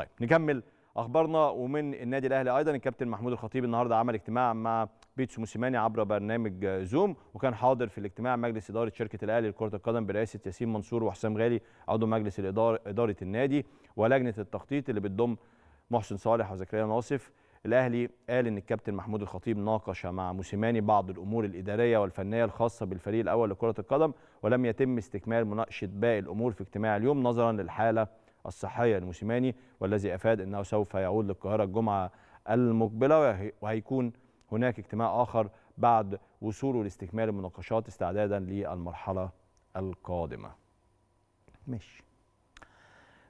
طيب نكمل اخبارنا ومن النادي الاهلي ايضا الكابتن محمود الخطيب النهارده عمل اجتماع مع بيتسو موسيماني عبر برنامج زوم وكان حاضر في الاجتماع مجلس اداره شركه الاهلي لكره القدم برئاسه ياسين منصور وحسام غالي عضو مجلس الاداره اداره النادي ولجنه التخطيط اللي بتضم محسن صالح وزكريا ناصف الاهلي قال ان الكابتن محمود الخطيب ناقش مع موسيماني بعض الامور الاداريه والفنيه الخاصه بالفريق الاول لكره القدم ولم يتم استكمال مناقشه باقي الامور في اجتماع اليوم نظرا للحاله الصحية الموسيماني والذي أفاد أنه سوف يعود للقاهرة الجمعة المقبلة وهيكون هناك اجتماع آخر بعد وصوله لاستكمال المناقشات استعدادا للمرحلة القادمة ماشي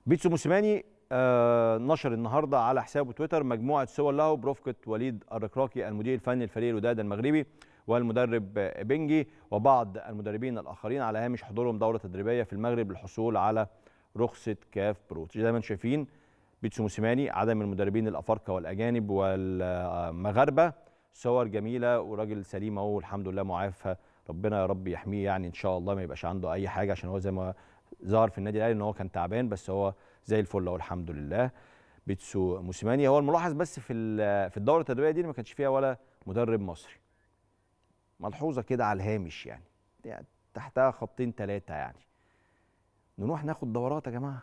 بيتسو موسيماني آه، نشر النهارده على حسابه تويتر مجموعه صور له برفقه وليد الركراكي المدير الفني لفريق الوداد المغربي والمدرب بنجي وبعض المدربين الاخرين على هامش حضورهم دوره تدريبيه في المغرب للحصول على رخصه كاف برو زي ما انتم شايفين بيتسو موسيماني عدد من المدربين الافارقه والاجانب والمغاربه صور جميله وراجل سليم اهو والحمد لله معافى ربنا يا رب يحميه يعني ان شاء الله ما يبقاش عنده اي حاجه عشان هو زي ما ظهر في النادي الاهلي ان هو كان تعبان بس هو زي الفل اهو الحمد لله بيتسو موسيماني هو الملاحظ بس في في الدوره التدريبيه دي ما كانش فيها ولا مدرب مصري ملحوظه كده على الهامش يعني, يعني تحتها خطين ثلاثه يعني نروح ناخد دورات يا جماعه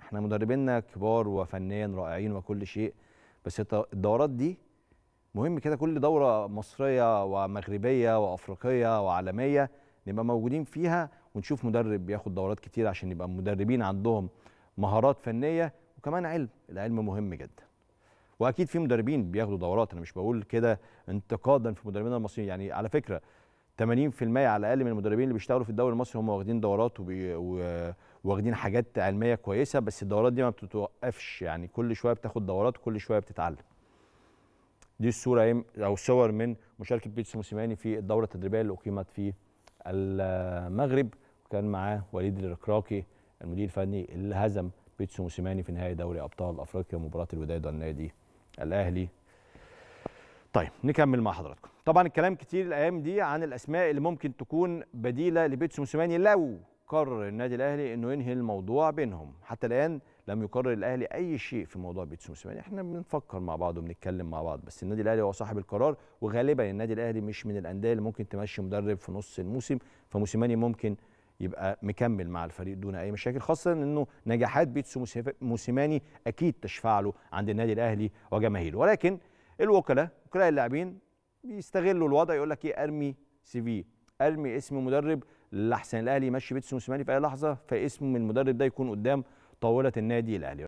احنا مدربينا كبار وفنان رائعين وكل شيء بس الدورات دي مهم كده كل دوره مصريه ومغربيه وافريقيه وعالميه نبقى موجودين فيها ونشوف مدرب بياخد دورات كتير عشان يبقى المدربين عندهم مهارات فنيه وكمان علم العلم مهم جدا واكيد في مدربين بياخدوا دورات انا مش بقول كده انتقادا في مدربينا المصريين يعني على فكره 80% على الاقل من المدربين اللي بيشتغلوا في الدوري المصري هم واخدين دورات وواخدين حاجات علميه كويسه بس الدورات دي ما بتتوقفش يعني كل شويه بتاخد دورات وكل شويه بتتعلم دي الصوره او صور من مشاركه بيتس موسيماني في الدوره التدريبيه اللي اقيمت في المغرب وكان معاه وليد الركراكي المدير الفني اللي هزم بيتسو موسيماني في نهائي دوري ابطال افريقيا مباراه الوداد والنادي الاهلي طيب نكمل مع حضراتكم طبعا الكلام كتير الايام دي عن الاسماء اللي ممكن تكون بديله لبيتسو موسيماني لو قرر النادي الاهلي انه ينهي الموضوع بينهم حتى الان لم يقرر الاهلي اي شيء في موضوع بيتسو موسيماني احنا بنفكر مع بعض وبنتكلم مع بعض بس النادي الاهلي هو صاحب القرار وغالبا النادي الاهلي مش من الانديه اللي ممكن تمشي مدرب في نص الموسم فموسيماني ممكن يبقى مكمل مع الفريق دون اي مشاكل خاصه انه نجاحات بيتسو موسيماني اكيد تشفع له عند النادي الاهلي وجماهيره ولكن الوكلاء وكلاء اللاعبين بيستغلوا الوضع يقول لك ايه ارمي سي في ارمي اسم مدرب لحسن الاهلي يمشي بيتسو موسيماني في اي لحظه فاسم المدرب ده يكون قدام طاوله النادي الاهلي